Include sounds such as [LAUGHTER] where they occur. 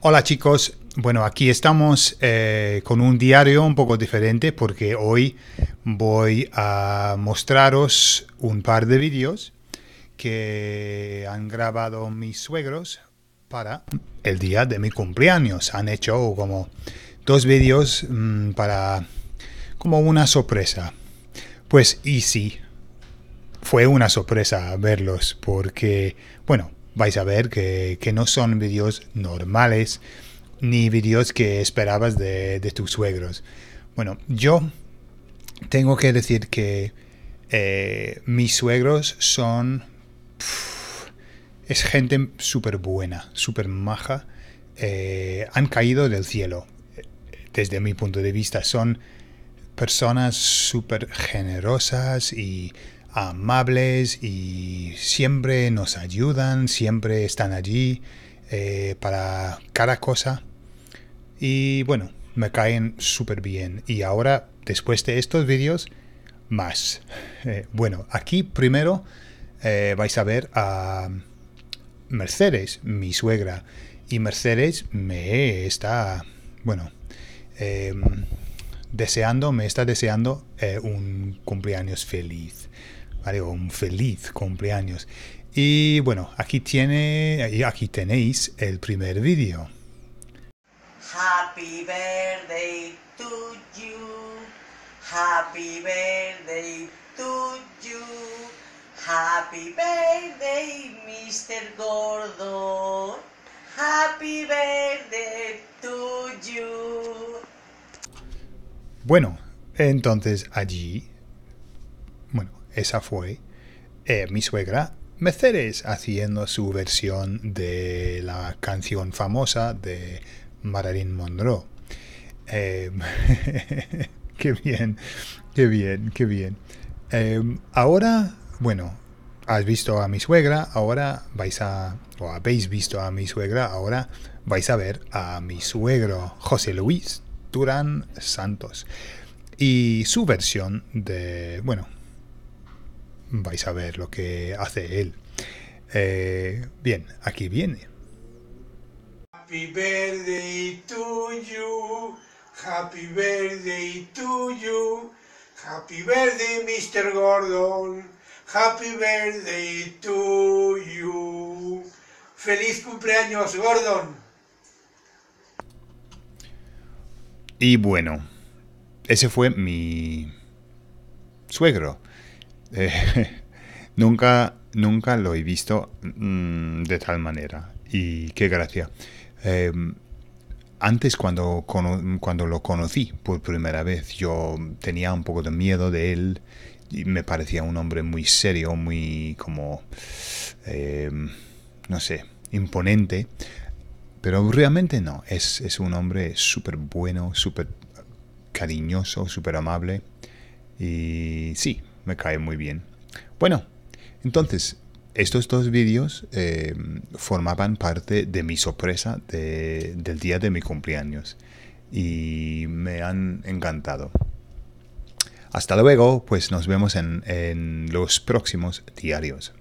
Hola chicos, bueno, aquí estamos eh, con un diario un poco diferente porque hoy voy a mostraros un par de vídeos que han grabado mis suegros para el día de mi cumpleaños. Han hecho como dos vídeos mm, para como una sorpresa. Pues y sí, fue una sorpresa verlos porque, bueno, vais a ver que, no son vídeos normales ni vídeos que esperabas de, tus suegros. Bueno, yo tengo que decir que eh, mis suegros son... es gente súper buena, súper maja. Eh, han caído del cielo. Desde mi punto de vista, son personas súper generosas y amables y siempre nos ayudan, siempre están allí eh, para cada cosa. Y bueno, me caen súper bien. Y ahora, después de estos vídeos, más. Eh, bueno, aquí primero eh, vais a ver a Mercedes, mi suegra. Y Mercedes me está, bueno, em, deseando, me está deseando un cumpleaños feliz. ¿vale? un feliz cumpleaños. Y bueno, aquí, tiene, aquí tenéis el primer vídeo. Happy birthday to you. Happy birthday to you. Happy birthday, Mr. Gordo Happy birthday to you. Bueno, entonces allí esa fue eh, mi suegra Mercedes haciendo su versión de la canción famosa de Marilyn Monroe. Eh, [LAUGHS] qué bien, qué bien, qué bien. Em, ahora, bueno, has visto a mi suegra, ahora vais a, o habéis visto a mi suegra, ahora vais a ver a mi suegro José Luis Durán Santos y su versión de, bueno, vais a ver lo que hace él. Eh, bien, aquí viene. Happy birthday to you, happy birthday to you, happy birthday Mr. Gordon, happy birthday to you. Feliz cumpleaños Gordon. Y bueno, ese fue mi suegro. [LAUGHS] nunca, nunca lo he visto mm, de tal manera. Y qué gracia. Em, antes cuando, cuando lo conocí por primera vez, yo tenía un poco de miedo de él y me parecía un hombre muy serio, muy como, em, no sé, imponente. Pero realmente no, es, es un hombre súper bueno, súper cariñoso, súper amable. Y sí, me cae muy bien. Bueno, entonces, estos dos vídeos eh, formaban parte de mi sorpresa del día de mi cumpleaños y me han encantado. Hasta luego, pues nos vemos en los próximos diarios.